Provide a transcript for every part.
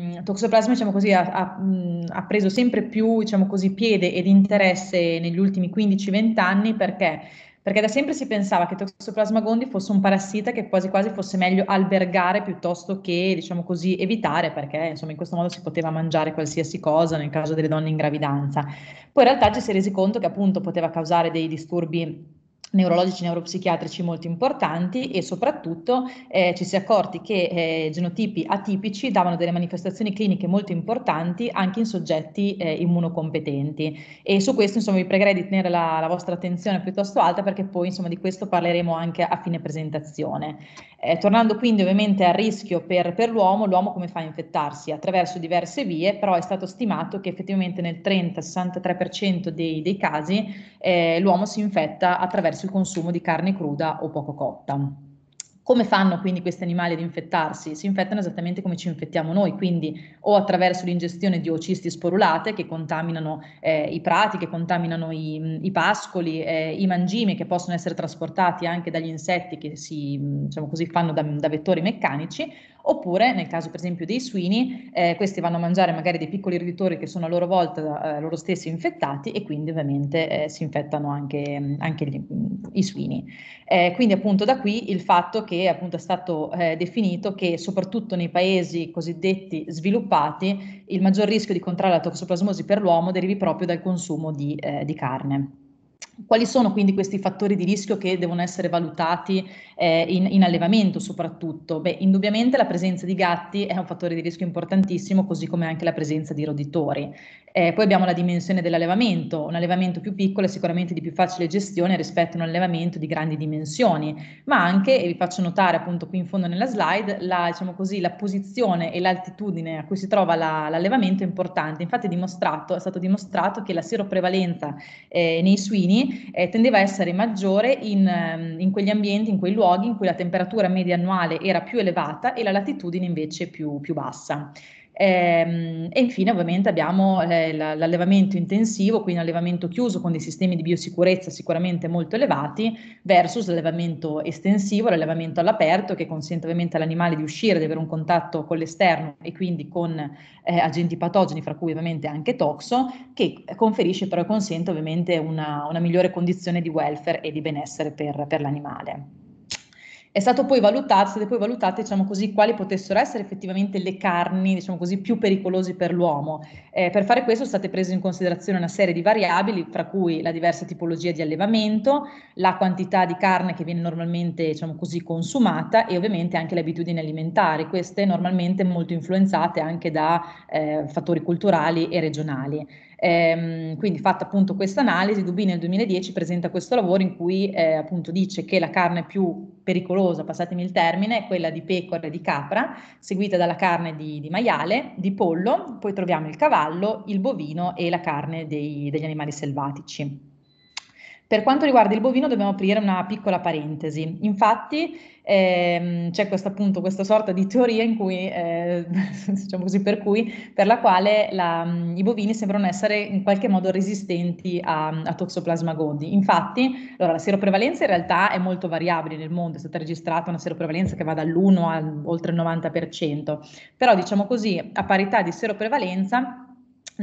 Mm, toxoplasma diciamo così, ha, ha, mm, ha, preso sempre più diciamo così, piede ed interesse negli ultimi 15-20 anni perché? perché da sempre si pensava che Toxoplasma gondii fosse un parassita che quasi quasi fosse meglio albergare piuttosto che diciamo così, evitare perché insomma, in questo modo si poteva mangiare qualsiasi cosa nel caso delle donne in gravidanza. Poi in realtà ci si è resi conto che appunto poteva causare dei disturbi neurologici e neuropsichiatrici molto importanti e soprattutto eh, ci si è accorti che eh, genotipi atipici davano delle manifestazioni cliniche molto importanti anche in soggetti eh, immunocompetenti e su questo insomma vi pregherei di tenere la, la, vostra attenzione piuttosto alta perché poi insomma di questo parleremo anche a fine presentazione. Eh, tornando quindi ovviamente al rischio per, per l'uomo, l'uomo come fa a infettarsi? Attraverso diverse vie, però è stato stimato che effettivamente nel 30-63% dei, dei casi eh, l'uomo si infetta attraverso verso consumo di carne cruda o poco cotta. Come fanno quindi questi animali ad infettarsi? Si infettano esattamente come ci infettiamo noi, quindi o attraverso l'ingestione di ocisti sporulate che contaminano eh, i prati, che contaminano i, i pascoli, eh, i mangimi che possono essere trasportati anche dagli insetti che si diciamo così, fanno da, da vettori meccanici, Oppure, nel caso per esempio dei suini, eh, questi vanno a mangiare magari dei piccoli roditori che sono a loro volta eh, loro stessi infettati e quindi ovviamente eh, si infettano anche, mm, anche gli, mm, i suini. Eh, quindi appunto da qui il fatto che appunto è stato eh, definito che soprattutto nei paesi cosiddetti sviluppati il maggior rischio di contrarre la toxoplasmosi per l'uomo derivi proprio dal consumo di, eh, di carne. Quali sono quindi questi fattori di rischio che devono essere valutati eh, in, in, allevamento soprattutto? Beh, indubbiamente la presenza di gatti è un fattore di rischio importantissimo, così come anche la presenza di roditori. Eh, poi abbiamo la dimensione dell'allevamento, un allevamento più piccolo è sicuramente di più facile gestione rispetto a un allevamento di grandi dimensioni, ma anche, e vi faccio notare appunto qui in fondo nella slide, la, diciamo così, la posizione e l'altitudine a cui si trova la, l'allevamento è importante. Infatti è, è, stato dimostrato che la seroprevalenza eh, nei suini eh, tendeva a essere maggiore in, ehm, in, quegli ambienti, in quei luoghi in cui la temperatura media annuale era più elevata e la latitudine invece più, più bassa. Ehm, e infine ovviamente abbiamo eh, l'allevamento intensivo, quindi un allevamento chiuso con dei sistemi di biosicurezza sicuramente molto elevati, versus l'allevamento estensivo, l'allevamento all'aperto che consente ovviamente all'animale di uscire, di avere un contatto con l'esterno e quindi con eh, agenti patogeni, fra cui ovviamente anche toxo, che conferisce però e consente ovviamente una, una migliore condizione di welfare e di benessere per, per l'animale è stato poi valutato, state poi valutate diciamo così, quali potessero essere effettivamente le carni diciamo così, più pericolose per l'uomo. Eh, per fare questo è stata presa in considerazione una serie di variabili, fra cui la diversa tipologia di allevamento, la quantità di carne che viene normalmente diciamo così, consumata e ovviamente anche le abitudini alimentari, queste normalmente molto influenzate anche da eh, fattori culturali e regionali. Ehm, quindi fatta appunto questa analisi, Dubini nel 2010 presenta questo lavoro in cui eh, appunto dice che la carne più pericolosa, passatemi il termine, è quella di pecora e di capra, seguita dalla carne di, di maiale, di pollo, poi troviamo il cavallo, il bovino e la carne dei, degli animali selvatici. Per quanto riguarda il bovino dobbiamo aprire una piccola parentesi. Infatti ehm, c'è questa, appunto, questa sorta di teoria cui, eh, diciamo così, per, cui, per, la quale la, mm, i bovini sembrano essere in qualche modo resistenti a, a Toxoplasma gondii. Infatti allora, la seroprevalenza in realtà è molto variabile nel mondo, è stata registrata una seroprevalenza che va dall'1 al oltre il 90%, però diciamo così a parità di seroprevalenza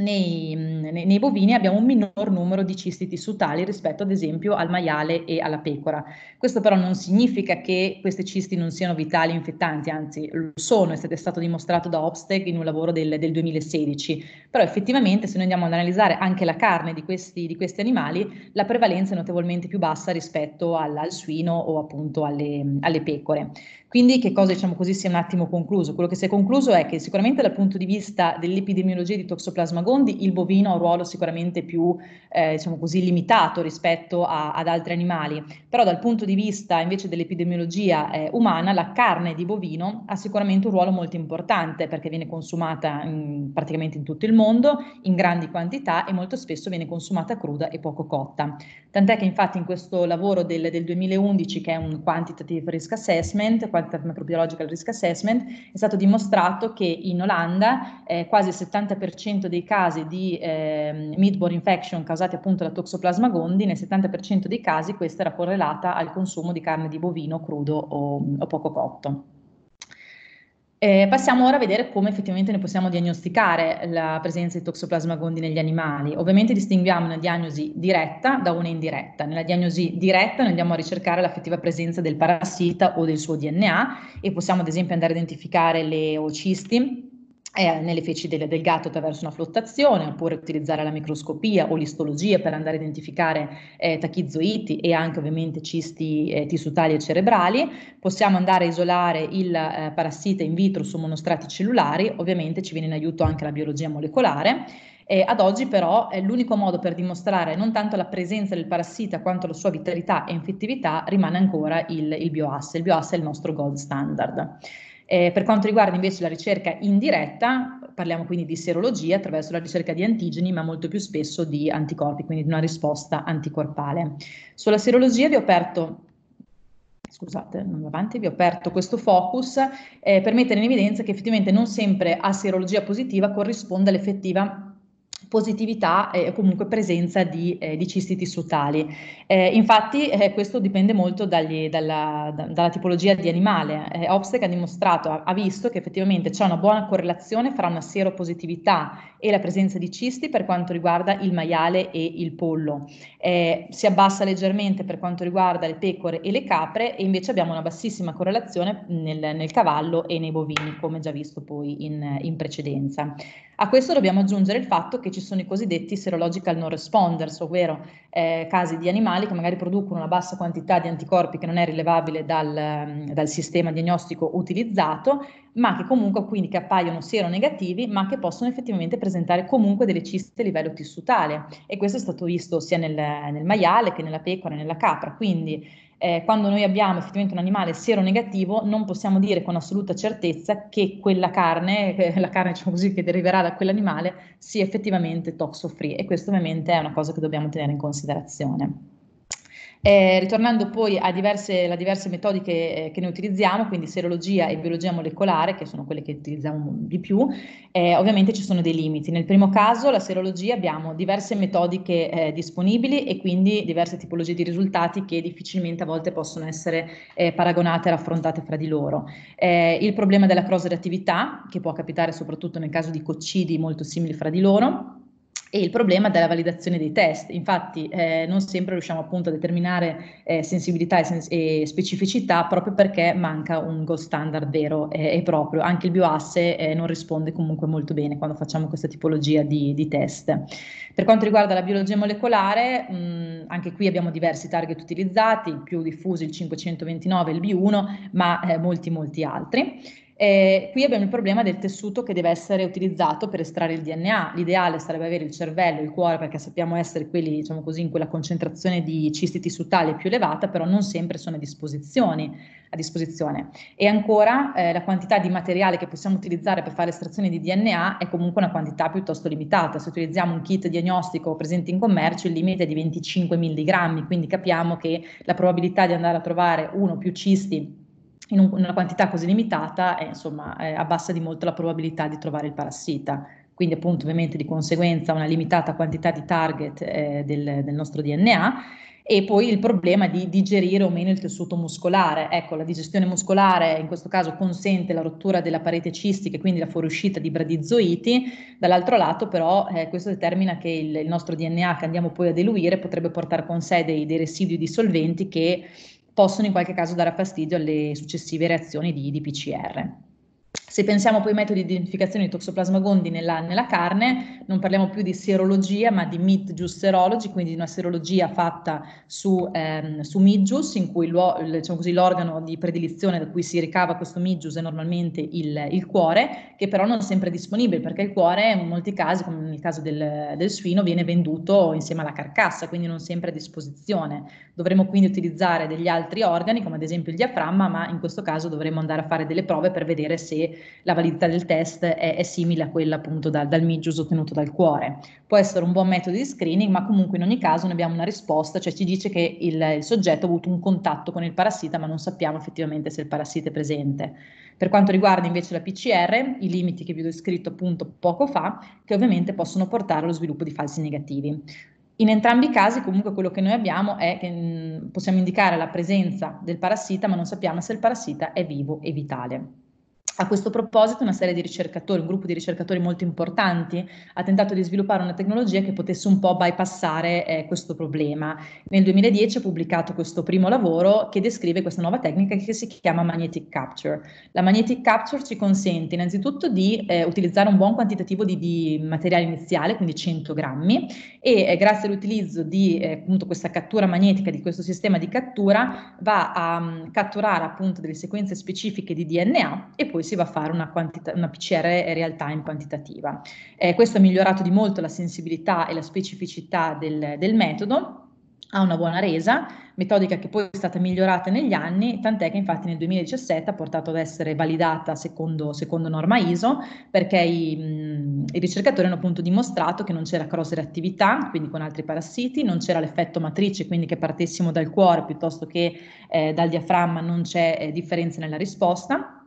nei, nei, nei, bovini abbiamo un minor numero di cisti tissutali rispetto ad esempio al maiale e alla pecora. Questo però non significa che queste cisti non siano vitali e infettanti, anzi lo sono, è stato dimostrato da Obsteg in un lavoro del, del 2016. Però effettivamente se noi andiamo ad analizzare anche la carne di questi, di questi animali, la prevalenza è notevolmente più bassa rispetto al, al suino o appunto alle, alle pecore. Quindi che cosa diciamo così si è un attimo concluso? Quello che si è concluso è che sicuramente dal punto di vista dell'epidemiologia di Toxoplasma gondi il bovino ha un ruolo sicuramente più eh, diciamo così limitato rispetto a, ad altri animali, però dal punto di vista invece dell'epidemiologia eh, umana la carne di bovino ha sicuramente un ruolo molto importante perché viene consumata in, praticamente in tutto il mondo in grandi quantità e molto spesso viene consumata cruda e poco cotta. Tant'è che infatti in questo lavoro del, del 2011 che è un quantitative risk assessment Quantitative Microbiological Risk Assessment, è stato dimostrato che in Olanda eh, quasi il 70% dei casi di eh, meatball infection causati appunto da Toxoplasma gondi, nel 70% dei casi questa era correlata al consumo di carne di bovino crudo o, o poco cotto. Eh, passiamo ora a vedere come effettivamente noi possiamo diagnosticare la presenza di toxoplasma gondi negli animali. Ovviamente distinguiamo una diagnosi diretta da una indiretta. Nella diagnosi diretta noi andiamo a ricercare l'effettiva presenza del parassita o del suo DNA e possiamo ad esempio andare a identificare le ocisti eh, nelle feci del, del, gatto attraverso una flottazione, oppure utilizzare la microscopia o l'istologia per andare a identificare eh, tachizoiti e anche ovviamente cisti eh, tissutali e cerebrali. Possiamo andare a isolare il eh, parassita in vitro su monostrati cellulari, ovviamente ci viene in aiuto anche la biologia molecolare. Eh, ad oggi però eh, l'unico modo per dimostrare non tanto la presenza del parassita quanto la sua vitalità e infettività rimane ancora il, il bioasse. Il bioasse è il nostro gold standard. Eh, per quanto riguarda invece la ricerca indiretta, parliamo quindi di serologia attraverso la ricerca di antigeni, ma molto più spesso di anticorpi, quindi di una risposta anticorpale. Sulla serologia vi ho aperto scusate, non avanti, vi ho aperto questo focus eh, per mettere in evidenza che effettivamente non sempre a serologia positiva corrisponde all'effettiva positività e comunque presenza di, eh, di cistiti sotali. Eh, infatti eh, questo dipende molto dagli, dalla, da, dalla, tipologia di animale. Eh, Obstec ha dimostrato, ha, ha, visto che effettivamente c'è una buona correlazione fra una sieropositività e la presenza di cisti per quanto riguarda il maiale e il pollo. Eh, si abbassa leggermente per quanto riguarda le pecore e le capre e invece abbiamo una bassissima correlazione nel, nel cavallo e nei bovini, come già visto poi in, in precedenza. A questo dobbiamo aggiungere il fatto che ci ci sono i cosiddetti serological non responders, ovvero eh, casi di animali che magari producono una bassa quantità di anticorpi che non è rilevabile dal, mm, dal sistema diagnostico utilizzato, ma che comunque quindi che appaiono seronegativi, ma che possono effettivamente presentare comunque delle ciste a livello tissutale. E questo è stato visto sia nel, nel maiale che nella pecora nella capra. Quindi eh, quando noi abbiamo effettivamente un animale seronegativo, non possiamo dire con assoluta certezza che quella carne, la carne diciamo così, che deriverà da quell'animale, sia effettivamente toxo free e questo ovviamente è una cosa che dobbiamo tenere in considerazione. Eh, ritornando poi a diverse, alle diverse metodiche eh, che noi utilizziamo, quindi serologia e biologia molecolare, che sono quelle che utilizziamo di più, eh, ovviamente ci sono dei limiti. Nel primo caso, la serologia, abbiamo diverse metodiche eh, disponibili e quindi diverse tipologie di risultati che difficilmente a volte possono essere eh, paragonate e raffrontate fra di loro. Eh, il problema della cross reattività, che può capitare soprattutto nel caso di coccidi molto simili fra di loro e il problema della validazione dei test. Infatti eh, non sempre riusciamo appunto a determinare eh, sensibilità e, sen- e, specificità proprio perché manca un gold standard vero eh, e proprio. Anche il bioasse eh, non risponde comunque molto bene quando facciamo questa tipologia di, di test. Per quanto riguarda la biologia molecolare, mh, mm, anche qui abbiamo diversi target utilizzati, il più diffuso il 529 e il B1, ma eh, molti molti altri. Eh, qui abbiamo il problema del tessuto che deve essere utilizzato per estrarre il DNA. L'ideale sarebbe avere il cervello, il cuore, perché sappiamo essere quelli, diciamo così, in quella concentrazione di cisti tissutali più elevata, però non sempre sono a disposizione. A disposizione. E ancora eh, la quantità di materiale che possiamo utilizzare per fare estrazione di DNA è comunque una quantità piuttosto limitata. Se utilizziamo un kit diagnostico presente in commercio, il limite è di 25 mg, quindi capiamo che la probabilità di andare a trovare uno o più cisti in, un, una quantità così limitata, eh, insomma, eh, abbassa di molto la probabilità di trovare il parassita. Quindi appunto ovviamente di conseguenza una limitata quantità di target eh, del, del nostro DNA e poi il problema di digerire o meno il tessuto muscolare. Ecco, la digestione muscolare in questo caso consente la rottura della parete cistica e quindi la fuoriuscita di bradizoiti, dall'altro lato però eh, questo determina che il, il, nostro DNA che andiamo poi a diluire potrebbe portare con sé dei, dei residui di solventi che possono in qualche caso dare fastidio alle successive reazioni di, di PCR. Se pensiamo poi ai metodi di identificazione di Toxoplasma gondii nella, nella, carne, non parliamo più di serologia, ma di midjus serology, quindi di una serologia fatta su, ehm, su midjus, in cui diciamo così, l'organo di predilizione da cui si ricava questo midjus è normalmente il, il, cuore, che però non è sempre disponibile, perché il cuore in molti casi, come nel caso del, del suino, viene venduto insieme alla carcassa, quindi non sempre a disposizione. Dovremmo quindi utilizzare degli altri organi, come ad esempio il diaframma, ma in questo caso dovremmo andare a fare delle prove per vedere se se la validità del test è, è simile a quella appunto da, dal MIGIUS ottenuto dal cuore. Può essere un buon metodo di screening, ma comunque in ogni caso ne abbiamo una risposta, cioè ci dice che il, il soggetto ha avuto un contatto con il parassita, ma non sappiamo effettivamente se il parassita è presente. Per quanto riguarda invece la PCR, i limiti che vi ho descritto appunto poco fa, che ovviamente possono portare allo sviluppo di falsi negativi. In entrambi i casi comunque quello che noi abbiamo è che possiamo indicare la presenza del parassita, ma non sappiamo se il parassita è vivo e vitale. A questo proposito, una serie di ricercatori, un gruppo di ricercatori molto importanti, ha tentato di sviluppare una tecnologia che potesse un po' bypassare eh, questo problema. Nel 2010 ha pubblicato questo primo lavoro che descrive questa nuova tecnica che si chiama magnetic capture. La magnetic capture ci consente innanzitutto di eh, utilizzare un buon quantitativo di, di, materiale iniziale, quindi 100 grammi, e eh, grazie all'utilizzo di eh, appunto questa cattura magnetica, di questo sistema di cattura, va a um, catturare appunto delle sequenze specifiche di DNA e poi si va a fare una, quantita- una PCR real time quantitativa. Eh, questo ha migliorato di molto la sensibilità e la specificità del, del metodo ha una buona resa, metodica che poi è stata migliorata negli anni, tant'è che infatti nel 2017 ha portato ad essere validata secondo, secondo norma ISO, perché i, mh, i, ricercatori hanno appunto dimostrato che non c'era cross reattività, quindi con altri parassiti, non c'era l'effetto matrice, quindi che partessimo dal cuore piuttosto che eh, dal diaframma non c'è eh, differenza nella risposta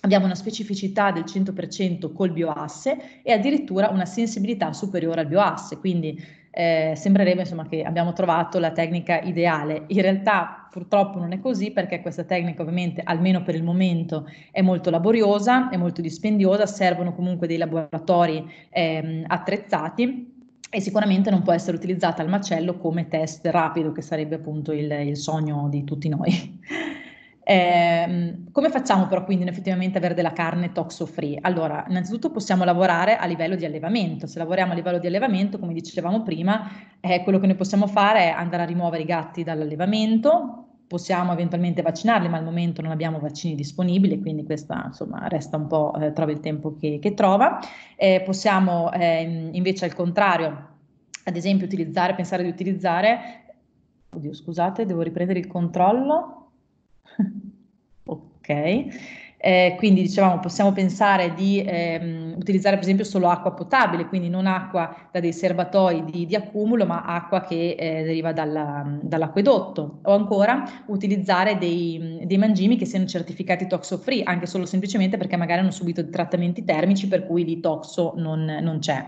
abbiamo una specificità del 100% col bioasse e addirittura una sensibilità superiore al bioasse, quindi eh, sembrerebbe insomma, che abbiamo trovato la tecnica ideale. In realtà purtroppo non è così perché questa tecnica ovviamente almeno per il momento è molto laboriosa, è molto dispendiosa, servono comunque dei laboratori eh, attrezzati e sicuramente non può essere utilizzata al macello come test rapido che sarebbe appunto il, il sogno di tutti noi. Eh, come facciamo però quindi effettivamente avere della carne toxo free? Allora, innanzitutto possiamo lavorare a livello di allevamento. Se lavoriamo a livello di allevamento, come dicevamo prima, eh, quello che noi possiamo fare è andare a rimuovere i gatti dall'allevamento, possiamo eventualmente vaccinarli, ma al momento non abbiamo vaccini disponibili, quindi questa insomma resta un po', eh, trova il tempo che, che trova. Eh, possiamo eh, invece al contrario, ad esempio utilizzare, pensare di utilizzare, oddio scusate, devo riprendere il controllo, ok. Eh, quindi dicevamo possiamo pensare di ehm, utilizzare per esempio solo acqua potabile, quindi non acqua da dei serbatoi di, di accumulo, ma acqua che eh, deriva dalla, dall'acquedotto o ancora utilizzare dei, dei, mangimi che siano certificati toxo free, anche solo semplicemente perché magari hanno subito trattamenti termici per cui di toxo non, non c'è.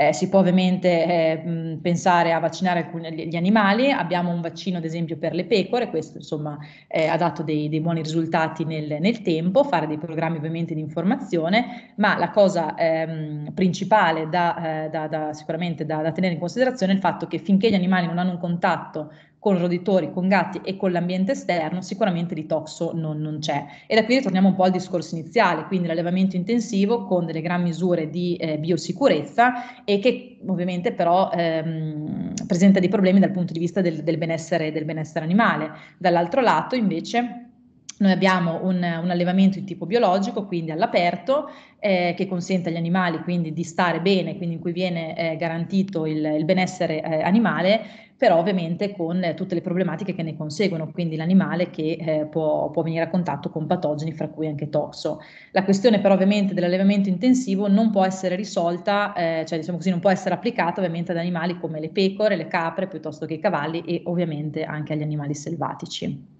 Eh, si può ovviamente eh, pensare a vaccinare alcuni, gli animali, abbiamo un vaccino ad esempio per le pecore, questo insomma eh, ha dato dei, dei buoni risultati nel, nel, tempo, fare dei programmi ovviamente di informazione, ma la cosa ehm, principale da, eh, da, da, sicuramente da, tenere in considerazione è il fatto che finché gli animali non hanno un contatto con roditori, con gatti e con l'ambiente esterno, sicuramente di toxo non, non, c'è. E da qui ritorniamo un po' al discorso iniziale, quindi l'allevamento intensivo con delle gran misure di eh, biosicurezza e che ovviamente però ehm, presenta dei problemi dal punto di vista del, del, benessere, del benessere animale. Dall'altro lato invece noi abbiamo un, un, allevamento di tipo biologico, quindi all'aperto, eh, che consente agli animali quindi di stare bene, quindi in cui viene eh, garantito il, il benessere eh, animale, però ovviamente con tutte le problematiche che ne conseguono, quindi l'animale che eh, può, può, venire a contatto con patogeni, fra cui anche toxo. La questione però ovviamente dell'allevamento intensivo non può essere risolta, eh, cioè diciamo così, non può essere applicata ovviamente ad animali come le pecore, le capre, piuttosto che i cavalli e ovviamente anche agli animali selvatici.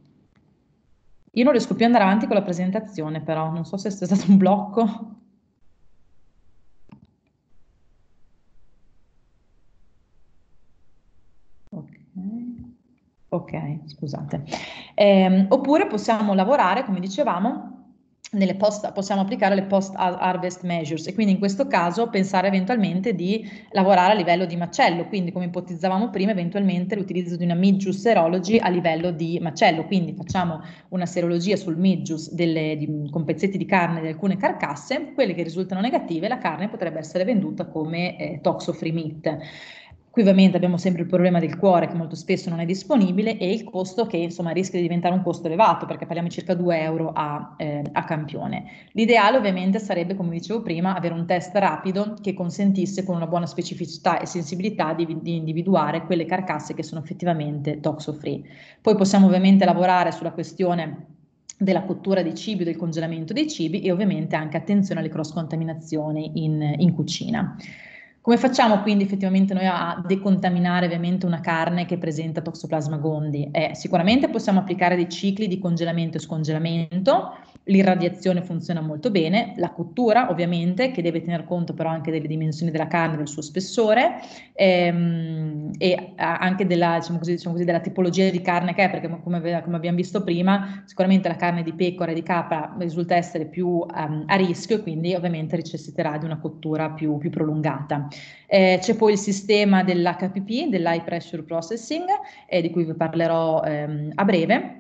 Io non riesco più ad andare avanti con la presentazione, però non so se è stato un blocco. Ok, scusate. Eh, oppure possiamo lavorare, come dicevamo, Post, possiamo applicare le post harvest measures e quindi in questo caso pensare eventualmente di lavorare a livello di macello, quindi come ipotizzavamo prima eventualmente l'utilizzo di una midjus serology a livello di macello, quindi facciamo una serologia sul midjus delle, con pezzetti di carne di alcune carcasse, quelle che risultano negative la carne potrebbe essere venduta come eh, toxo free meat. Qui ovviamente abbiamo sempre il problema del cuore che molto spesso non è disponibile e il costo che insomma rischia di diventare un costo elevato perché parliamo di circa 2 euro a, eh, a campione. L'ideale ovviamente sarebbe, come dicevo prima, avere un test rapido che consentisse con una buona specificità e sensibilità di, di individuare quelle carcasse che sono effettivamente toxo free. Poi possiamo ovviamente lavorare sulla questione della cottura dei cibi, del congelamento dei cibi e ovviamente anche attenzione alle cross contaminazioni in, in cucina. Come facciamo quindi effettivamente noi a decontaminare ovviamente una carne che presenta Toxoplasma gondii? Eh, sicuramente possiamo applicare dei cicli di congelamento e scongelamento L'irradiazione funziona molto bene, la cottura ovviamente, che deve tener conto però anche delle dimensioni della carne, del suo spessore ehm, e anche della, diciamo così, diciamo così, della, tipologia di carne che è, perché come, come, abbiamo visto prima, sicuramente la carne di pecora e di capra risulta essere più um, a rischio e quindi ovviamente necessiterà di una cottura più, più prolungata. Eh, c'è poi il sistema dell'HPP, dell'High Pressure Processing, eh, di cui vi parlerò ehm, a breve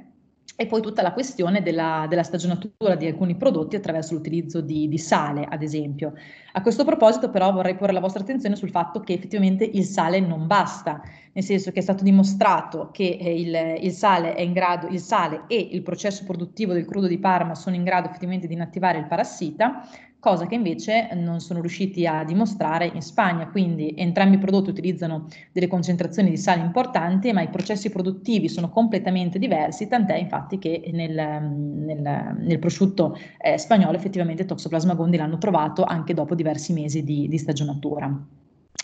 e poi tutta la questione della, della, stagionatura di alcuni prodotti attraverso l'utilizzo di, di, sale, ad esempio. A questo proposito, però, vorrei porre la vostra attenzione sul fatto che effettivamente il sale non basta, nel senso che è stato dimostrato che eh, il, il sale, grado, il sale e il processo produttivo del crudo di Parma sono in grado effettivamente di inattivare il parassita, cosa che invece non sono riusciti a dimostrare in Spagna. Quindi entrambi i prodotti utilizzano delle concentrazioni di sale importanti, ma i processi produttivi sono completamente diversi, tant'è infatti che nel, nel, nel prosciutto eh, spagnolo effettivamente Toxoplasma gondi l'hanno trovato anche dopo diversi mesi di, di stagionatura.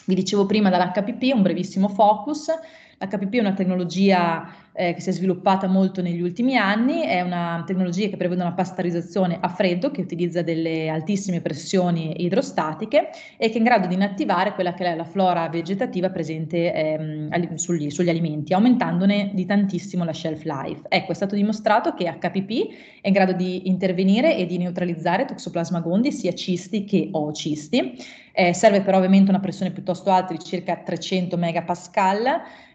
Vi dicevo prima dall'HPP, un brevissimo focus. L'HPP è una tecnologia eh, che si è sviluppata molto negli ultimi anni, è una tecnologia che prevede una pastarizzazione a freddo che utilizza delle altissime pressioni idrostatiche e che è in grado di inattivare quella che è la flora vegetativa presente ehm, sugli, sugli, alimenti, aumentandone di tantissimo la shelf life. Ecco, è stato dimostrato che HPP è in grado di intervenire e di neutralizzare Toxoplasma gondi, sia cisti che oocisti. Eh, serve però ovviamente una pressione piuttosto alta di circa 300 MPa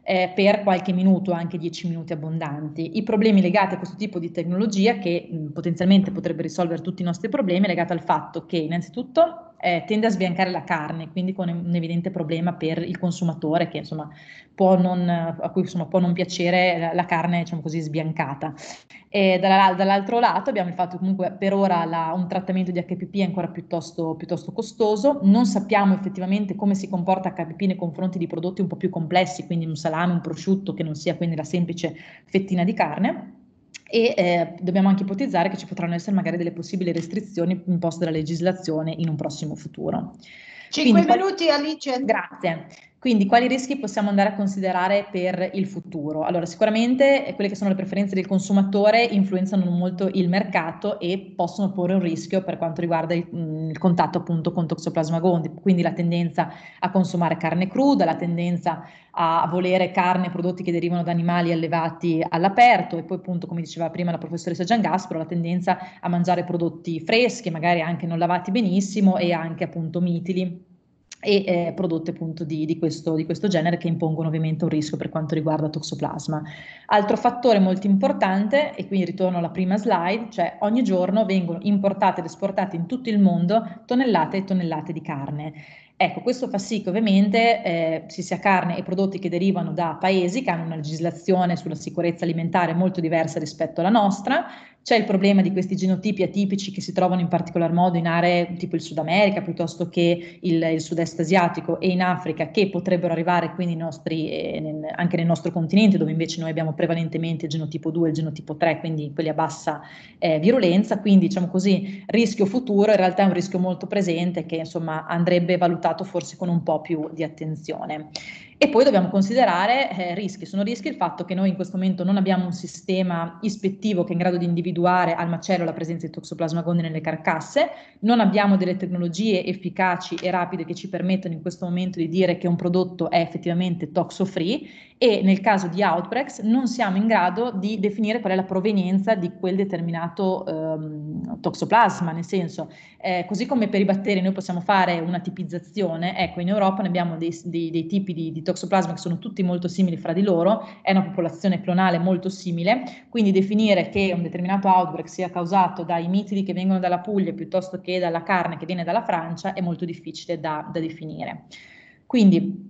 eh, per qualche minuto, anche 10 minuti abbondanti. I problemi legati a questo tipo di tecnologia che mh, potenzialmente potrebbe risolvere tutti i nostri problemi è legato al fatto che innanzitutto eh, tende a sbiancare la carne, quindi con un evidente problema per il consumatore che insomma, non, a cui insomma, può non piacere la, la carne diciamo così, sbiancata. Dalla, dall'altro lato abbiamo il fatto che comunque per ora la, un trattamento di HPP è ancora piuttosto, piuttosto, costoso, non sappiamo effettivamente come si comporta HPP nei confronti di prodotti un po' più complessi, quindi un salame, un prosciutto che non sia quindi la semplice fettina di carne e eh, dobbiamo anche ipotizzare che ci potranno essere magari delle possibili restrizioni imposte dalla legislazione in un prossimo futuro. Cinque Quindi, minuti Alice. Grazie. Quindi quali rischi possiamo andare a considerare per il futuro? Allora, sicuramente eh, quelle che sono le preferenze del consumatore influenzano molto il mercato e possono porre un rischio per quanto riguarda il, mm, il contatto appunto con Toxoplasma gondii, quindi la tendenza a consumare carne cruda, la tendenza a volere carne e prodotti che derivano da animali allevati all'aperto e poi appunto come diceva prima la professoressa Giangaspro la tendenza a mangiare prodotti freschi, magari anche non lavati benissimo e anche appunto mitili e eh, prodotti appunto di, di, questo, di, questo, genere che impongono ovviamente un rischio per quanto riguarda toxoplasma. Altro fattore molto importante, e qui ritorno alla prima slide, cioè ogni giorno vengono importate ed esportate in tutto il mondo tonnellate e tonnellate di carne. Ecco, questo fa sì che ovviamente eh, si sia carne e prodotti che derivano da paesi che hanno una legislazione sulla sicurezza alimentare molto diversa rispetto alla nostra, c'è il problema di questi genotipi atipici che si trovano in particolar modo in aree tipo il Sud America piuttosto che il, il sud-est asiatico e in Africa che potrebbero arrivare quindi nostri, eh, nel, anche nel nostro continente dove invece noi abbiamo prevalentemente il genotipo 2 e il genotipo 3, quindi quelli a bassa eh, virulenza, quindi diciamo così rischio futuro in realtà è un rischio molto presente che insomma andrebbe valutato forse con un po' più di attenzione. E poi dobbiamo considerare eh, rischi. Sono rischi il fatto che noi in questo momento non abbiamo un sistema ispettivo che è in grado di individuare al macello la presenza di toxoplasma gondii nelle carcasse, non abbiamo delle tecnologie efficaci e rapide che ci permettono in questo momento di dire che un prodotto è effettivamente toxo-free e nel caso di outbreaks non siamo in grado di definire qual è la provenienza di quel determinato ehm, toxoplasma, nel senso, eh, così come per i batteri noi possiamo fare una tipizzazione, ecco in Europa ne abbiamo dei, dei, dei tipi di, di Toxoplasma che sono tutti molto simili fra di loro, è una popolazione clonale molto simile, quindi definire che un determinato outbreak sia causato dai mitili che vengono dalla Puglia piuttosto che dalla carne che viene dalla Francia è molto difficile da, da definire. Quindi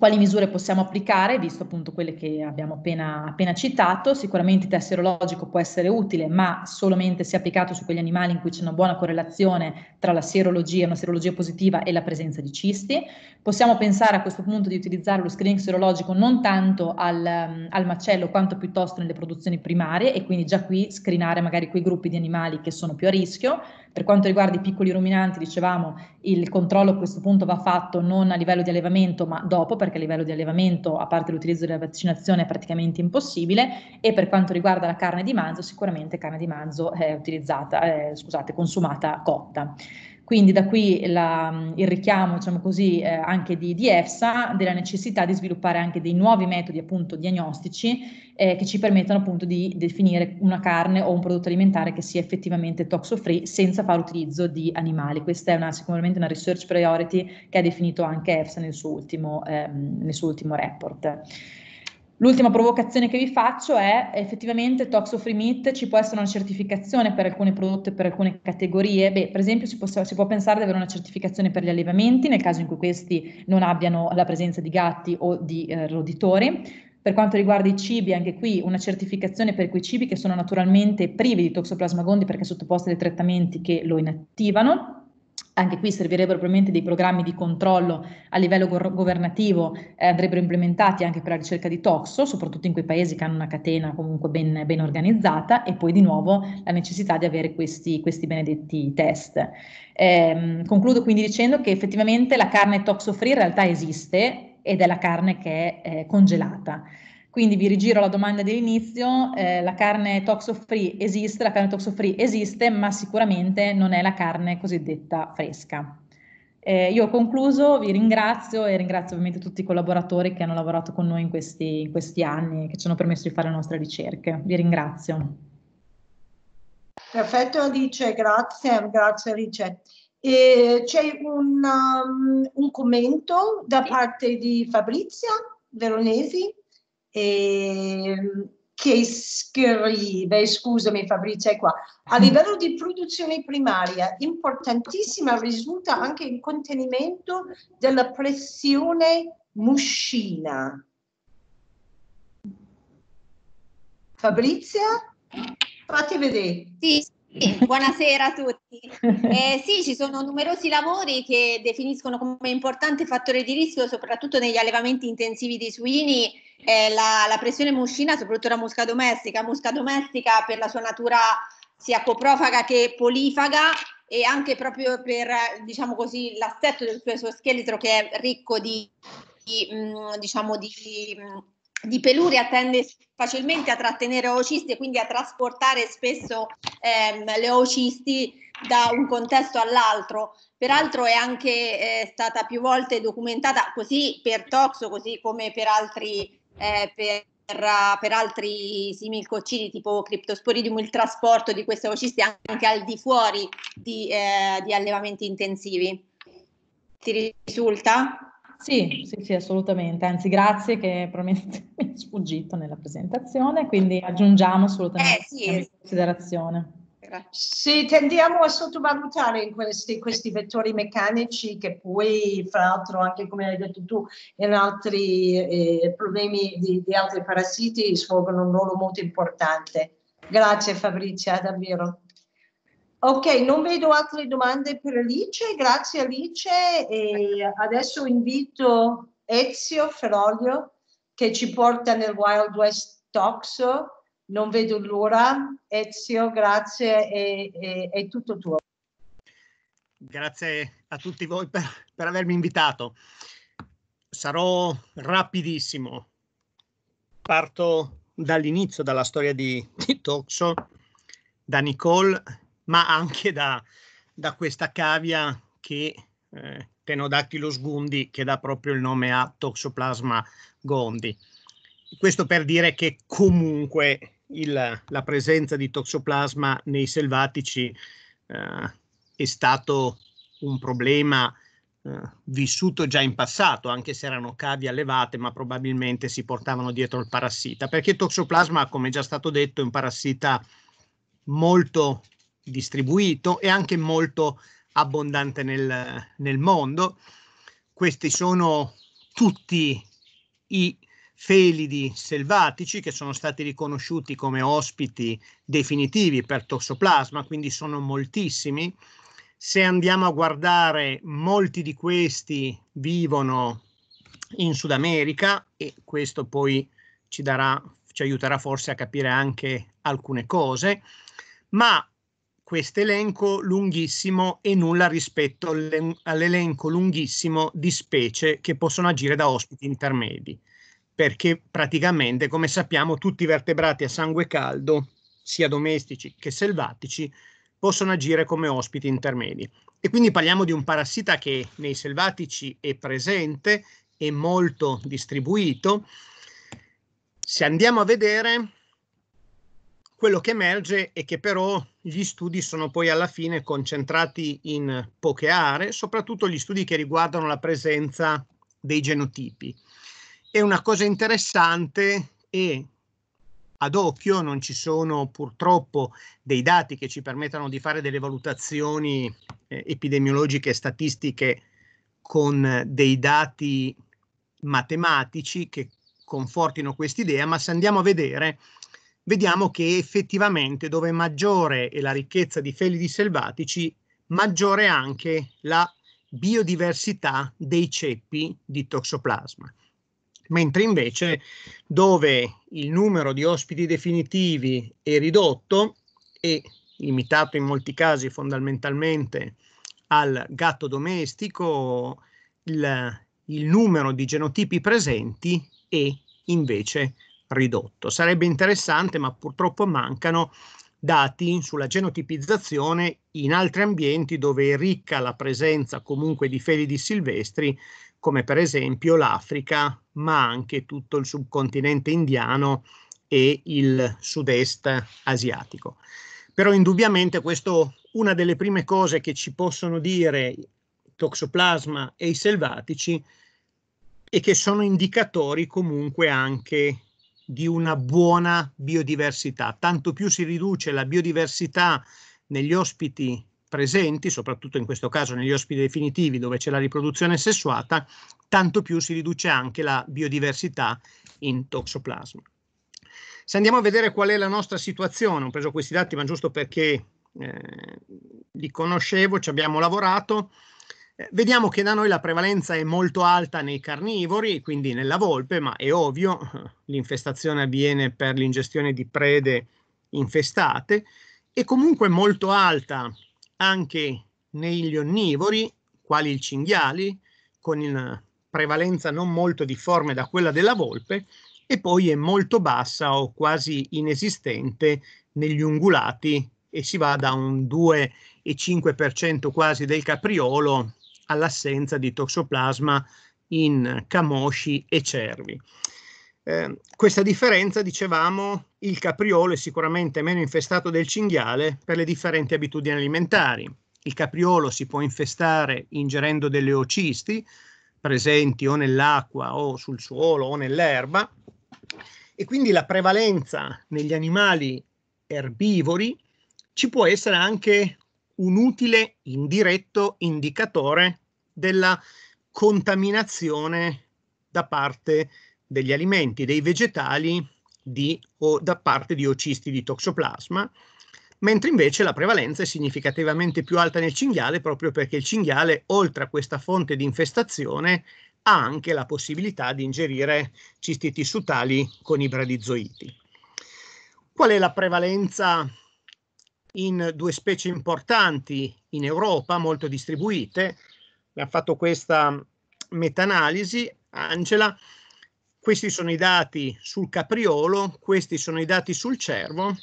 quali misure possiamo applicare, visto appunto quelle che abbiamo appena, appena, citato. Sicuramente il test serologico può essere utile, ma solamente se applicato su quegli animali in cui c'è una buona correlazione tra la serologia, una serologia positiva e la presenza di cisti. Possiamo pensare a questo punto di utilizzare lo screening serologico non tanto al, ehm, al macello quanto piuttosto nelle produzioni primarie e quindi già qui screenare magari quei gruppi di animali che sono più a rischio per quanto riguarda i piccoli ruminanti, dicevamo, il controllo a questo punto va fatto non a livello di allevamento, ma dopo, perché a livello di allevamento, a parte l'utilizzo della vaccinazione, è praticamente impossibile. E per quanto riguarda la carne di manzo, sicuramente carne di manzo è utilizzata, eh, scusate, consumata cotta. Quindi da qui la, il richiamo, diciamo così, eh, anche di, di, EFSA della necessità di sviluppare anche dei nuovi metodi appunto diagnostici eh, che ci permettano appunto di definire una carne o un prodotto alimentare che sia effettivamente toxo-free senza fare utilizzo di animali. Questa è una, sicuramente una research priority che ha definito anche EFSA nel suo ultimo, ehm, nel suo ultimo report. L'ultima provocazione che vi faccio è effettivamente Tox Free Meat ci può essere una certificazione per alcuni prodotti e per alcune categorie. Beh, per esempio si può, si può, pensare di avere una certificazione per gli allevamenti nel caso in cui questi non abbiano la presenza di gatti o di eh, roditori. Per quanto riguarda i cibi, anche qui una certificazione per quei cibi che sono naturalmente privi di toxoplasma gondii perché sottoposti ai trattamenti che lo inattivano anche qui servirebbero probabilmente dei programmi di controllo a livello go- governativo, eh, andrebbero implementati anche per la ricerca di toxo, soprattutto in quei paesi che hanno una catena comunque ben, ben organizzata, e poi di nuovo la necessità di avere questi, questi benedetti test. Eh, concludo quindi dicendo che effettivamente la carne toxo free in realtà esiste ed è la carne che è eh, congelata. Quindi vi rigiro la domanda dell'inizio, eh, la carne toxo-free esiste, la carne toxo-free esiste, ma sicuramente non è la carne cosiddetta fresca. Eh, io ho concluso, vi ringrazio e ringrazio ovviamente tutti i collaboratori che hanno lavorato con noi in questi, in questi anni e che ci hanno permesso di fare le nostre ricerche. Vi ringrazio. Perfetto, Alice, grazie, grazie Alice. Eh, c'è un, um, un, commento da parte di Fabrizia Veronesi ehm, che scrive, scusami Fabrizia è qua. A mm. livello di produzione primaria, importantissima risulta anche il contenimento della pressione muscina. Fabrizia, fate vedere. Sì, sì, buonasera a tutti. Eh, sì, ci sono numerosi lavori che definiscono come importante fattore di rischio, soprattutto negli allevamenti intensivi di suini, eh, la, la, pressione muscina, soprattutto la mosca domestica. Mosca domestica per la sua natura sia coprofaga che polifaga e anche proprio per diciamo così, l'assetto del suo, scheletro che è ricco di, di, mm, diciamo di, mm, di peluria, tende facilmente a trattenere oocisti e quindi a trasportare spesso ehm, le oocisti da un contesto all'altro. Peraltro è anche eh, stata più volte documentata così per Toxo, così come per altri eh, per eh, per, altri simili coccidi tipo Cryptosporidium il trasporto di queste oocisti anche al di fuori di, eh, di, allevamenti intensivi. Ti risulta? Sì, sì, sì, assolutamente. Anzi, grazie che probabilmente mi è sfuggito nella presentazione, quindi aggiungiamo assolutamente eh, sì, la considerazione eccetera. Sì, tendiamo a sottovalutare questi, questi vettori meccanici che poi, fra l'altro, anche come hai detto tu, in altri eh, problemi di, di, altri parassiti svolgono un ruolo molto importante. Grazie Fabrizia, davvero. Ok, non vedo altre domande per Alice, grazie Alice e adesso invito Ezio Feroglio che ci porta nel Wild West Toxo non vedo l'ora. Ezio, grazie e, e, è tutto tuo. Grazie a tutti voi per, per avermi invitato. Sarò rapidissimo. Parto dall'inizio, dalla storia di, di Toxo, da Nicole, ma anche da, da questa cavia che eh, Tenodactylus gundi, che dà proprio il nome a Toxoplasma gondi. Questo per dire che comunque il, la presenza di toxoplasma nei selvatici eh, è stato un problema eh, vissuto già in passato, anche se erano cavi allevate, ma probabilmente si portavano dietro il parassita, perché toxoplasma, come già stato detto, è un parassita molto distribuito e anche molto abbondante nel, nel mondo. Questi sono tutti i felidi selvatici che sono stati riconosciuti come ospiti definitivi per tossoplasma, quindi sono moltissimi. Se andiamo a guardare, molti di questi vivono in Sud America e questo poi ci, darà, ci aiuterà forse a capire anche alcune cose, ma questo elenco lunghissimo è nulla rispetto all'elenco lunghissimo di specie che possono agire da ospiti intermedi perché praticamente, come sappiamo, tutti i vertebrati a sangue caldo, sia domestici che selvatici, possono agire come ospiti intermedi. E quindi parliamo di un parassita che nei selvatici è presente, è molto distribuito. Se andiamo a vedere, quello che emerge è che però gli studi sono poi alla fine concentrati in poche aree, soprattutto gli studi che riguardano la presenza dei genotipi. E una cosa interessante è ad occhio, non ci sono purtroppo dei dati che ci permettano di fare delle valutazioni eh, epidemiologiche e statistiche con dei dati matematici che confortino quest'idea, ma se andiamo a vedere, vediamo che effettivamente dove maggiore è la ricchezza di felidi selvatici, maggiore è anche la biodiversità dei ceppi di toxoplasma mentre invece dove il numero di ospiti definitivi è ridotto e limitato in molti casi fondamentalmente al gatto domestico, il, il numero di genotipi presenti è invece ridotto. Sarebbe interessante, ma purtroppo mancano dati sulla genotipizzazione in altri ambienti dove è ricca la presenza comunque di felidi silvestri come per esempio l'Africa, ma anche tutto il subcontinente indiano e il sud-est asiatico. Però indubbiamente questo, una delle prime cose che ci possono dire Toxoplasma e i selvatici e che sono indicatori comunque anche di una buona biodiversità. Tanto più si riduce la biodiversità negli ospiti presenti, soprattutto in questo caso negli ospiti definitivi dove c'è la riproduzione sessuata, tanto più si riduce anche la biodiversità in toxoplasma. Se andiamo a vedere qual è la nostra situazione, ho preso questi dati ma giusto perché eh, li conoscevo, ci abbiamo lavorato, eh, vediamo che da noi la prevalenza è molto alta nei carnivori, quindi nella volpe, ma è ovvio, l'infestazione avviene per l'ingestione di prede infestate, e comunque molto alta anche negli onnivori, quali il cinghiali, con una prevalenza non molto difforme da quella della volpe, e poi è molto bassa o quasi inesistente negli ungulati e si va da un 2,5% quasi del capriolo all'assenza di toxoplasma in camosci e cervi. Ehm, questa differenza, dicevamo, il capriolo è sicuramente meno infestato del cinghiale per le differenti abitudini alimentari. Il capriolo si può infestare ingerendo delle ocisti presenti o nell'acqua o sul suolo o nell'erba e quindi la prevalenza negli animali erbivori ci può essere anche un utile indiretto indicatore della contaminazione da parte di degli alimenti, dei vegetali di, o da parte di ocisti di toxoplasma, mentre invece la prevalenza è significativamente più alta nel cinghiale proprio perché il cinghiale, oltre a questa fonte di infestazione, ha anche la possibilità di ingerire cisti tissutali con i bradizoiti. Qual è la prevalenza in due specie importanti in Europa, molto distribuite? Mi ha fatto questa meta-analisi, Angela, questi sono i dati sul capriolo, questi sono i dati sul cervo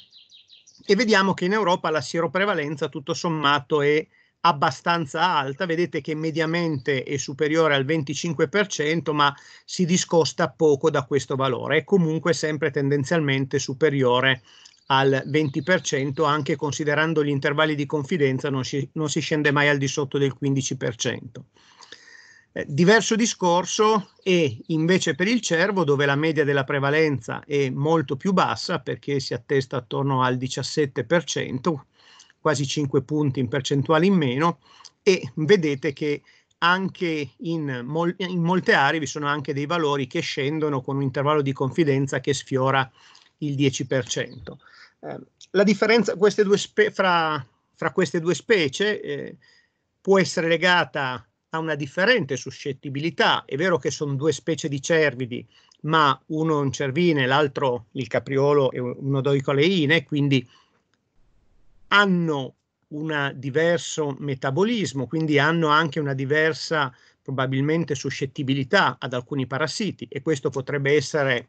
e vediamo che in Europa la sieroprevalenza tutto sommato è abbastanza alta, vedete che mediamente è superiore al 25%, ma si discosta poco da questo valore, è comunque sempre tendenzialmente superiore al 20%, anche considerando gli intervalli di confidenza non si, non si scende mai al di sotto del 15%. Eh, diverso discorso è invece per il cervo dove la media della prevalenza è molto più bassa perché si attesta attorno al 17%, quasi 5 punti in percentuale in meno e vedete che anche in, mol in molte aree vi sono anche dei valori che scendono con un intervallo di confidenza che sfiora il 10%. Eh, la differenza queste fra, fra, queste due specie eh, può essere legata ha una differente suscettibilità. È vero che sono due specie di cervidi, ma uno è un cervine, l'altro il capriolo è uno doicoleine, quindi hanno un diverso metabolismo, quindi hanno anche una diversa probabilmente suscettibilità ad alcuni parassiti e questo potrebbe essere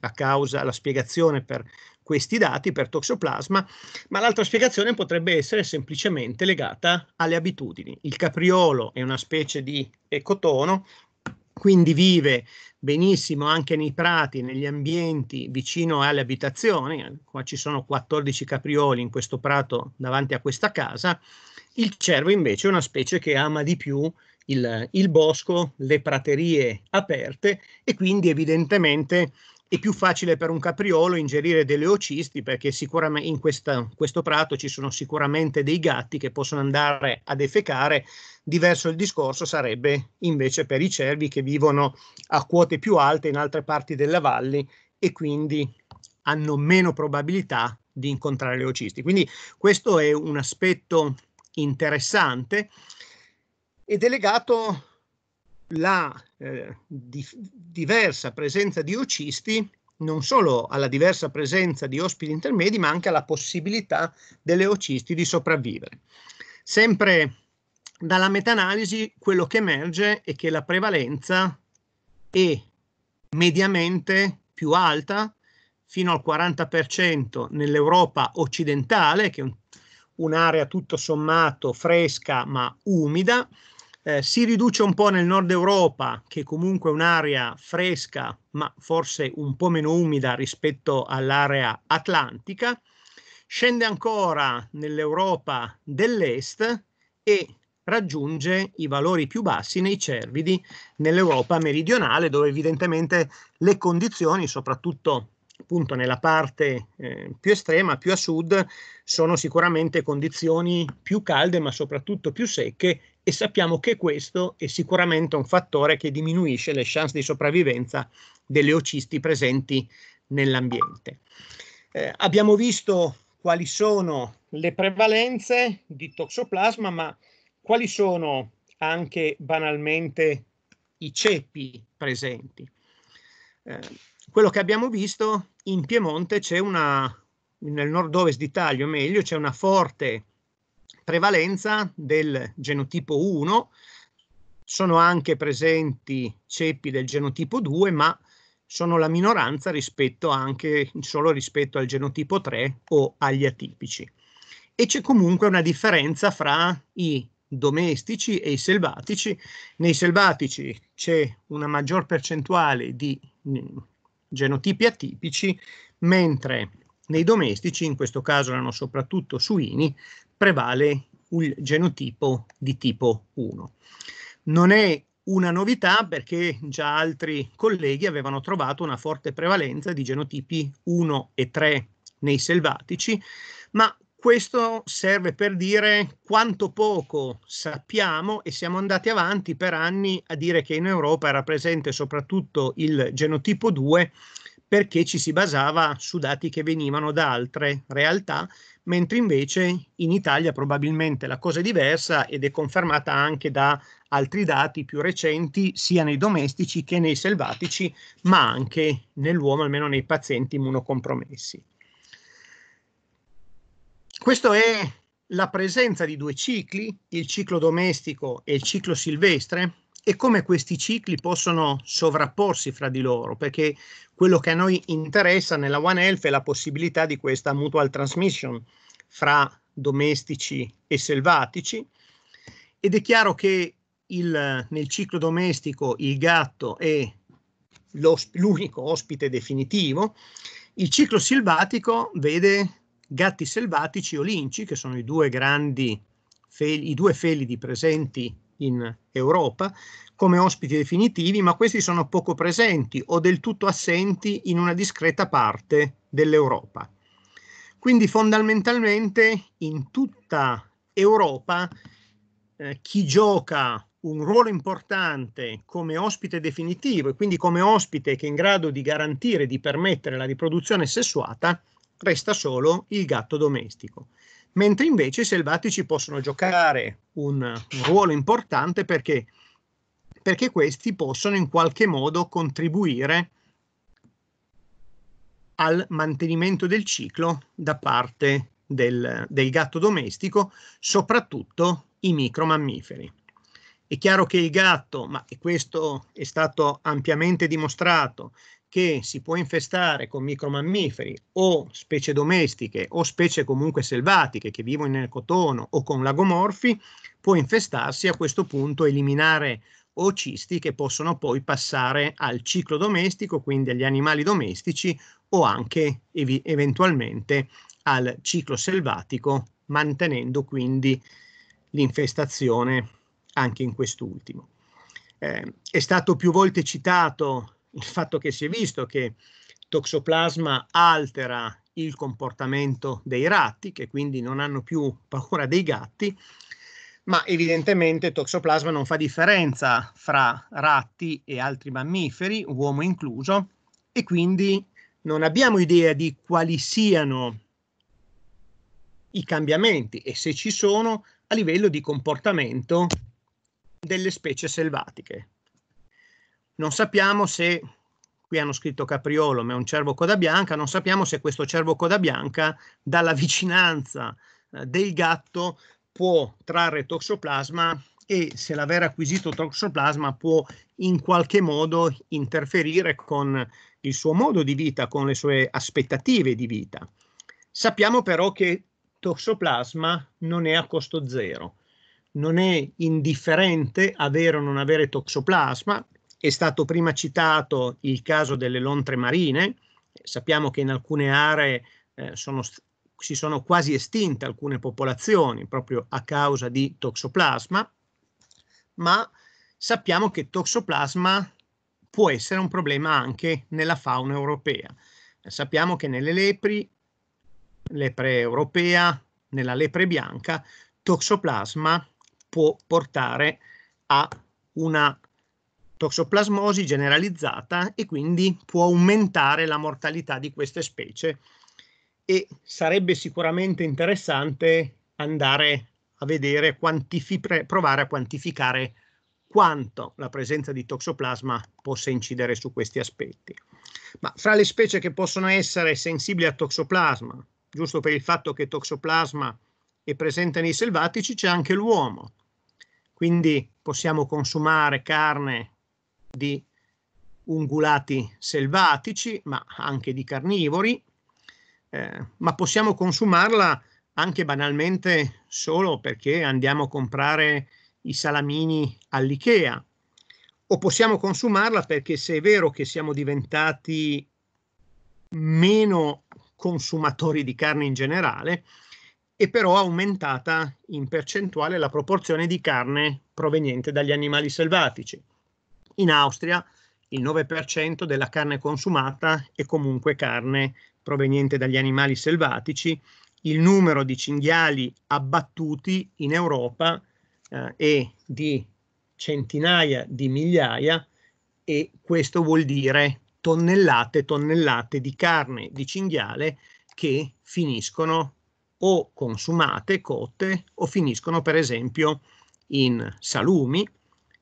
la causa, la spiegazione per questi dati per toxoplasma, ma l'altra spiegazione potrebbe essere semplicemente legata alle abitudini. Il capriolo è una specie di ecotono, quindi vive benissimo anche nei prati, negli ambienti vicino alle abitazioni. Qua ci sono 14 caprioli in questo prato davanti a questa casa. Il cervo invece è una specie che ama di più il, il bosco, le praterie aperte e quindi evidentemente è più facile per un capriolo ingerire delle ocisti perché sicuramente in questa, questo prato ci sono sicuramente dei gatti che possono andare a defecare. Diverso il discorso sarebbe invece per i cervi che vivono a quote più alte in altre parti della valle e quindi hanno meno probabilità di incontrare le ocisti. Quindi questo è un aspetto interessante ed è legato la eh, di, diversa presenza di ocisti non solo alla diversa presenza di ospiti intermedi, ma anche alla possibilità delle ocisti di sopravvivere. Sempre dalla metanalisi, quello che emerge è che la prevalenza è mediamente più alta, fino al 40% nell'Europa occidentale, che è un'area tutto sommato fresca ma umida, eh, si riduce un po' nel nord Europa, che comunque è un'area fresca, ma forse un po' meno umida rispetto all'area atlantica. Scende ancora nell'Europa dell'est e raggiunge i valori più bassi nei cervidi nell'Europa meridionale, dove evidentemente le condizioni, soprattutto appunto nella parte eh, più estrema, più a sud, sono sicuramente condizioni più calde, ma soprattutto più secche e sappiamo che questo è sicuramente un fattore che diminuisce le chance di sopravvivenza delle ocisti presenti nell'ambiente. Eh, abbiamo visto quali sono le prevalenze di toxoplasma, ma quali sono anche banalmente i ceppi presenti. Eh, quello che abbiamo visto in Piemonte c'è una, nel nord-ovest d'Italia, o meglio, c'è una forte prevalenza del genotipo 1, sono anche presenti ceppi del genotipo 2, ma sono la minoranza rispetto anche solo rispetto al genotipo 3 o agli atipici. E c'è comunque una differenza fra i domestici e i selvatici. Nei selvatici c'è una maggior percentuale di mm, genotipi atipici, mentre nei domestici, in questo caso erano soprattutto suini, prevale il genotipo di tipo 1. Non è una novità perché già altri colleghi avevano trovato una forte prevalenza di genotipi 1 e 3 nei selvatici, ma questo serve per dire quanto poco sappiamo e siamo andati avanti per anni a dire che in Europa era presente soprattutto il genotipo 2 perché ci si basava su dati che venivano da altre realtà, mentre invece in Italia probabilmente la cosa è diversa ed è confermata anche da altri dati più recenti, sia nei domestici che nei selvatici, ma anche nell'uomo, almeno nei pazienti immunocompromessi. Questa è la presenza di due cicli, il ciclo domestico e il ciclo silvestre, e come questi cicli possono sovrapporsi fra di loro, perché quello che a noi interessa nella One Health è la possibilità di questa mutual transmission fra domestici e selvatici ed è chiaro che il, nel ciclo domestico il gatto è l'unico ospite definitivo, il ciclo selvatico vede gatti selvatici o linci, che sono i due grandi feli, i due felidi presenti in Europa come ospiti definitivi, ma questi sono poco presenti o del tutto assenti in una discreta parte dell'Europa. Quindi fondamentalmente in tutta Europa eh, chi gioca un ruolo importante come ospite definitivo e quindi come ospite che è in grado di garantire, di permettere la riproduzione sessuata, resta solo il gatto domestico mentre invece i selvatici possono giocare un, un ruolo importante perché, perché questi possono in qualche modo contribuire al mantenimento del ciclo da parte del, del gatto domestico, soprattutto i micromammiferi. È chiaro che il gatto, ma questo è stato ampiamente dimostrato, che si può infestare con micromammiferi o specie domestiche o specie comunque selvatiche che vivono nel cotono o con lagomorfi, può infestarsi a questo punto eliminare o cisti che possono poi passare al ciclo domestico, quindi agli animali domestici o anche ev- eventualmente al ciclo selvatico, mantenendo quindi l'infestazione anche in quest'ultimo. Eh, è stato più volte citato il fatto che si è visto che Toxoplasma altera il comportamento dei ratti, che quindi non hanno più paura dei gatti, ma evidentemente Toxoplasma non fa differenza fra ratti e altri mammiferi, uomo incluso, e quindi non abbiamo idea di quali siano i cambiamenti e se ci sono a livello di comportamento delle specie selvatiche. Non sappiamo se, qui hanno scritto capriolo, ma è un cervo coda bianca, non sappiamo se questo cervo coda bianca dalla vicinanza eh, del gatto può trarre toxoplasma e se l'aver acquisito toxoplasma può in qualche modo interferire con il suo modo di vita, con le sue aspettative di vita. Sappiamo però che toxoplasma non è a costo zero, non è indifferente avere o non avere toxoplasma, è stato prima citato il caso delle lontre marine, sappiamo che in alcune aree eh, sono, si sono quasi estinte alcune popolazioni proprio a causa di toxoplasma, ma sappiamo che toxoplasma può essere un problema anche nella fauna europea. Sappiamo che nelle lepri, lepre europea, nella lepre bianca, toxoplasma può portare a una toxoplasmosi generalizzata e quindi può aumentare la mortalità di queste specie e sarebbe sicuramente interessante andare a vedere, provare a quantificare quanto la presenza di toxoplasma possa incidere su questi aspetti. Ma fra le specie che possono essere sensibili a toxoplasma, giusto per il fatto che toxoplasma è presente nei selvatici, c'è anche l'uomo. Quindi possiamo consumare carne di ungulati selvatici, ma anche di carnivori, eh, ma possiamo consumarla anche banalmente solo perché andiamo a comprare i salamini all'IKEA o possiamo consumarla perché se è vero che siamo diventati meno consumatori di carne in generale, e però aumentata in percentuale la proporzione di carne proveniente dagli animali selvatici. In Austria il 9% della carne consumata è comunque carne proveniente dagli animali selvatici, il numero di cinghiali abbattuti in Europa eh, è di centinaia di migliaia e questo vuol dire tonnellate e tonnellate di carne di cinghiale che finiscono o consumate, cotte, o finiscono per esempio in salumi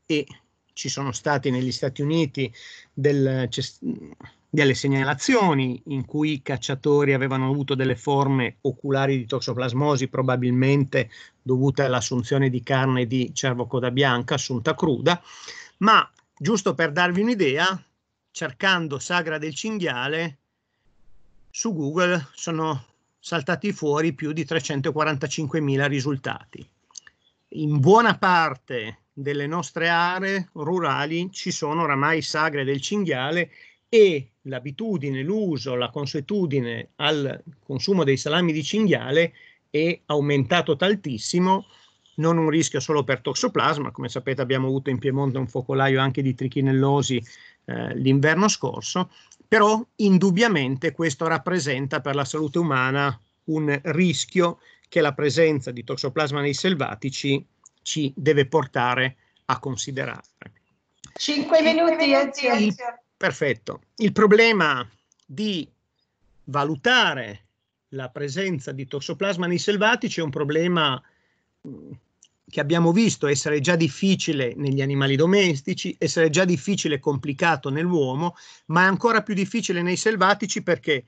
e ci sono stati negli Stati Uniti del, delle segnalazioni in cui i cacciatori avevano avuto delle forme oculari di toxoplasmosi probabilmente dovute all'assunzione di carne di cervo coda bianca assunta cruda, ma giusto per darvi un'idea, cercando sagra del cinghiale su Google sono saltati fuori più di 345.000 risultati. In buona parte delle nostre aree rurali ci sono oramai sagre del cinghiale e l'abitudine, l'uso, la consuetudine al consumo dei salami di cinghiale è aumentato tantissimo, non un rischio solo per toxoplasma, come sapete abbiamo avuto in Piemonte un focolaio anche di trichinellosi eh, l'inverno scorso, però indubbiamente questo rappresenta per la salute umana un rischio che la presenza di toxoplasma nei selvatici ci deve portare a considerare. Cinque minuti, Ezio. Perfetto. Il problema di valutare la presenza di toxoplasma nei selvatici è un problema mm, che abbiamo visto essere già difficile negli animali domestici, essere già difficile e complicato nell'uomo, ma è ancora più difficile nei selvatici perché?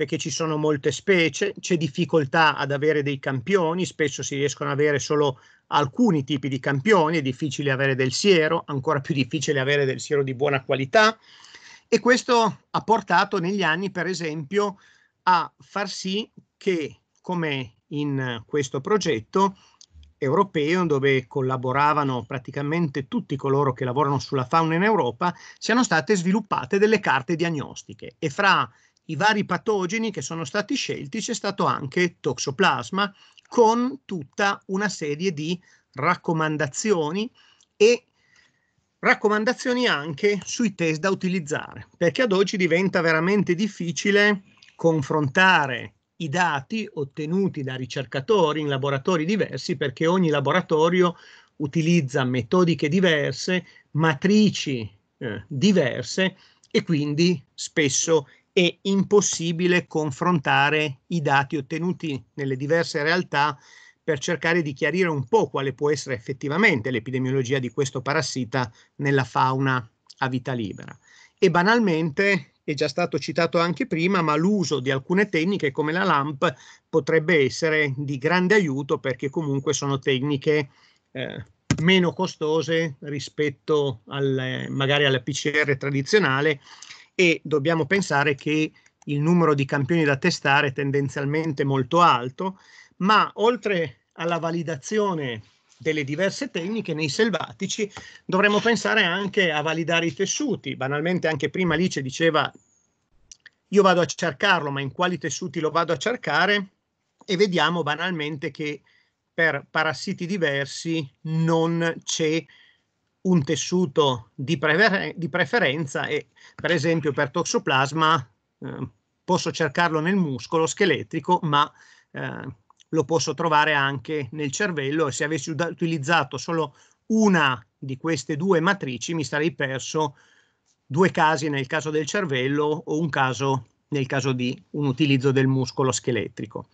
perché ci sono molte specie, c'è difficoltà ad avere dei campioni, spesso si riescono ad avere solo alcuni tipi di campioni, è difficile avere del siero, ancora più difficile avere del siero di buona qualità e questo ha portato negli anni, per esempio, a far sì che, come in questo progetto, europeo dove collaboravano praticamente tutti coloro che lavorano sulla fauna in Europa, siano state sviluppate delle carte diagnostiche e fra i vari patogeni che sono stati scelti c'è stato anche toxoplasma con tutta una serie di raccomandazioni e raccomandazioni anche sui test da utilizzare, perché ad oggi diventa veramente difficile confrontare i dati ottenuti da ricercatori in laboratori diversi perché ogni laboratorio utilizza metodiche diverse, matrici eh, diverse e quindi spesso è impossibile confrontare i dati ottenuti nelle diverse realtà per cercare di chiarire un po' quale può essere effettivamente l'epidemiologia di questo parassita nella fauna a vita libera. E banalmente è già stato citato anche prima, ma l'uso di alcune tecniche come la LAMP potrebbe essere di grande aiuto perché comunque sono tecniche eh, meno costose rispetto al, magari alla PCR tradizionale e dobbiamo pensare che il numero di campioni da testare è tendenzialmente molto alto, ma oltre alla validazione delle diverse tecniche nei selvatici, dovremmo pensare anche a validare i tessuti. Banalmente anche prima Alice diceva io vado a cercarlo, ma in quali tessuti lo vado a cercare? E vediamo banalmente che per parassiti diversi non c'è un tessuto di, prefer di preferenza e per esempio per toxoplasma eh, posso cercarlo nel muscolo scheletrico, ma eh, lo posso trovare anche nel cervello e se avessi utilizzato solo una di queste due matrici mi sarei perso due casi nel caso del cervello o un caso nel caso di un utilizzo del muscolo scheletrico.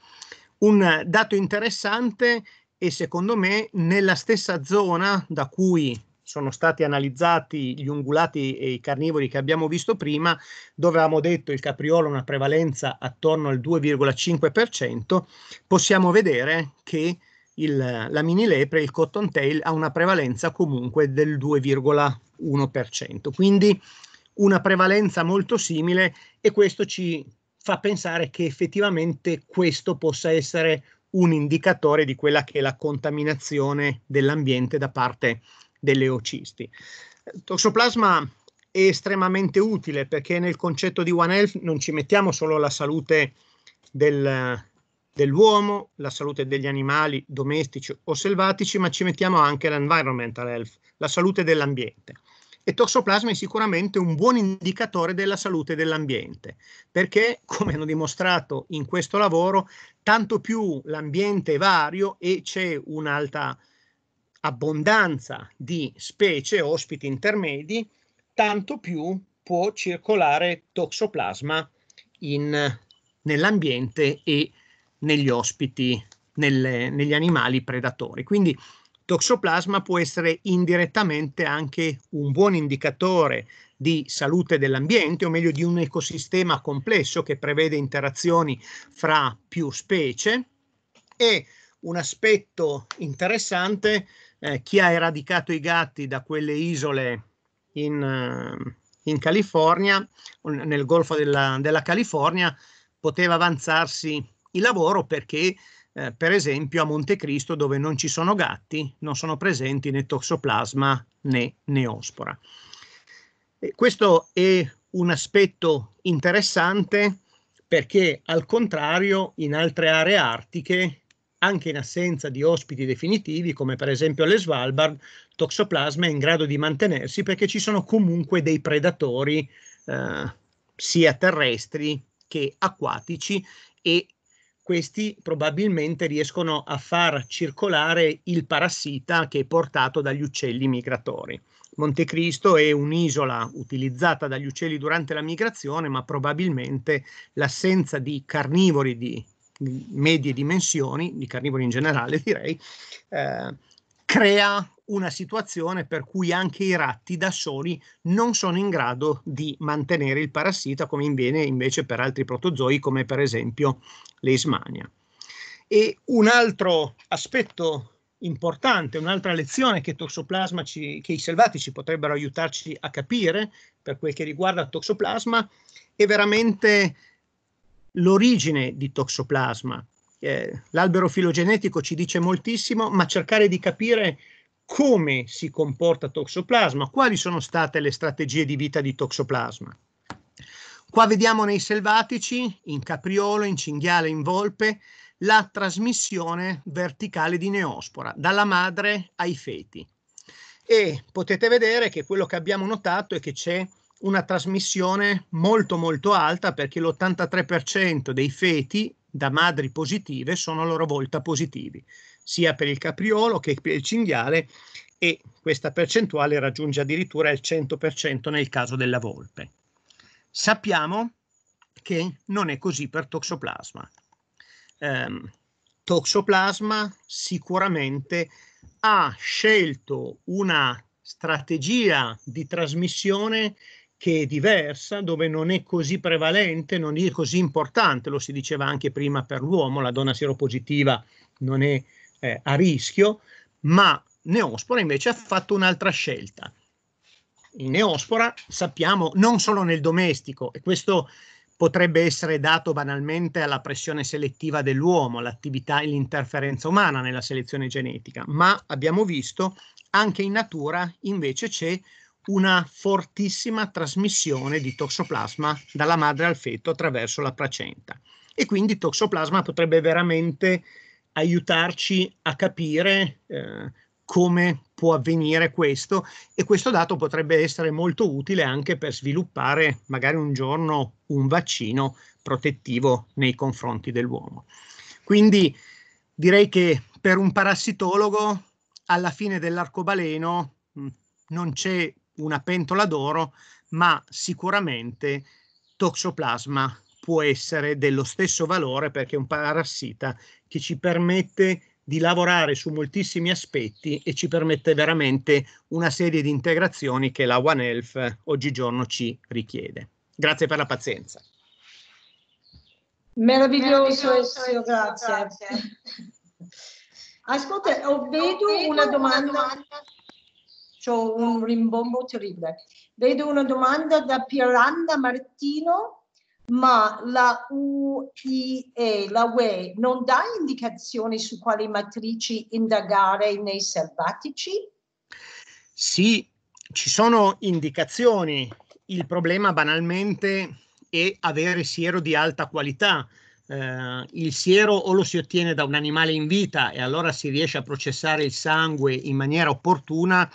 Un dato interessante è secondo me nella stessa zona da cui sono stati analizzati gli ungulati e i carnivori che abbiamo visto prima, dove avevamo detto il capriolo ha una prevalenza attorno al 2,5%, possiamo vedere che il, la mini lepre, il cottontail, ha una prevalenza comunque del 2,1%. Quindi una prevalenza molto simile e questo ci fa pensare che effettivamente questo possa essere un indicatore di quella che è la contaminazione dell'ambiente da parte delle ocisti. Toxoplasma è estremamente utile perché nel concetto di One Health non ci mettiamo solo la salute del, dell'uomo, la salute degli animali domestici o selvatici, ma ci mettiamo anche l'environmental health, la salute dell'ambiente. E toxoplasma è sicuramente un buon indicatore della salute dell'ambiente, perché, come hanno dimostrato in questo lavoro, tanto più l'ambiente è vario e c'è un'alta abbondanza di specie ospiti intermedi, tanto più può circolare toxoplasma in, nell'ambiente e negli ospiti, nelle, negli animali predatori. Quindi toxoplasma può essere indirettamente anche un buon indicatore di salute dell'ambiente, o meglio di un ecosistema complesso che prevede interazioni fra più specie. E un aspetto interessante eh, chi ha eradicato i gatti da quelle isole in, eh, in California, nel Golfo della, della, California, poteva avanzarsi il lavoro perché, eh, per esempio, a Monte Cristo, dove non ci sono gatti, non sono presenti né toxoplasma né neospora. E questo è un aspetto interessante perché, al contrario, in altre aree artiche anche in assenza di ospiti definitivi, come per esempio le Svalbard, Toxoplasma è in grado di mantenersi perché ci sono comunque dei predatori eh, sia terrestri che acquatici e questi probabilmente riescono a far circolare il parassita che è portato dagli uccelli migratori. Montecristo è un'isola utilizzata dagli uccelli durante la migrazione, ma probabilmente l'assenza di carnivori di medie dimensioni, di carnivori in generale direi, eh, crea una situazione per cui anche i ratti da soli non sono in grado di mantenere il parassita come avviene invece per altri protozoi come per esempio l'Ismania. E un altro aspetto importante, un'altra lezione che, ci, che i selvatici potrebbero aiutarci a capire per quel che riguarda il Toxoplasma è veramente l'origine di Toxoplasma. Eh, l'albero filogenetico ci dice moltissimo, ma cercare di capire come si comporta Toxoplasma, quali sono state le strategie di vita di Toxoplasma. Qua vediamo nei selvatici, in capriolo, in cinghiale, in volpe, la trasmissione verticale di neospora dalla madre ai feti. E potete vedere che quello che abbiamo notato è che c'è una trasmissione molto molto alta perché l'83% dei feti da madri positive sono a loro volta positivi, sia per il capriolo che per il cinghiale e questa percentuale raggiunge addirittura il 100% nel caso della volpe. Sappiamo che non è così per Toxoplasma. Um, Toxoplasma sicuramente ha scelto una strategia di trasmissione che è diversa, dove non è così prevalente, non è così importante, lo si diceva anche prima per l'uomo, la donna sieropositiva non è eh, a rischio, ma Neospora invece ha fatto un'altra scelta. In Neospora sappiamo non solo nel domestico, e questo potrebbe essere dato banalmente alla pressione selettiva dell'uomo, all'attività e l'interferenza umana nella selezione genetica, ma abbiamo visto anche in natura invece c'è una fortissima trasmissione di toxoplasma dalla madre al feto attraverso la placenta. E quindi toxoplasma potrebbe veramente aiutarci a capire eh, come può avvenire questo e questo dato potrebbe essere molto utile anche per sviluppare magari un giorno un vaccino protettivo nei confronti dell'uomo. Quindi direi che per un parassitologo alla fine dell'arcobaleno mm, non c'è una pentola d'oro, ma sicuramente Toxoplasma può essere dello stesso valore perché è un parassita che ci permette di lavorare su moltissimi aspetti e ci permette veramente una serie di integrazioni che la One Health oggigiorno ci richiede. Grazie per la pazienza. Meraviglioso, Meraviglioso grazie. grazie. Ascolta, eh, vedo una domanda cioè un rimbombo terribile. Vedo una domanda da Pieranna Martino, ma la UIE, la UE, non dà indicazioni su quali matrici indagare nei selvatici? Sì, ci sono indicazioni. Il problema banalmente è avere siero di alta qualità. Uh, il siero o lo si ottiene da un animale in vita e allora si riesce a processare il sangue in maniera opportuna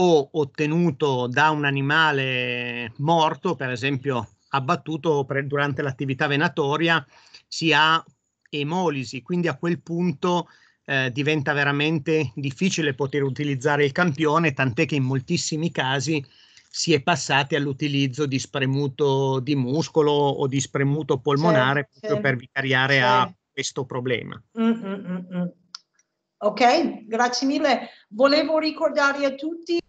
o ottenuto da un animale morto, per esempio abbattuto per, durante l'attività venatoria, si ha emolisi, quindi a quel punto eh, diventa veramente difficile poter utilizzare il campione, tant'è che in moltissimi casi si è passati all'utilizzo di spremuto di muscolo o di spremuto polmonare certo, proprio certo, per vicariare certo. a questo problema. Mm, mm, mm, mm, ok, grazie mille. Volevo ricordare a tutti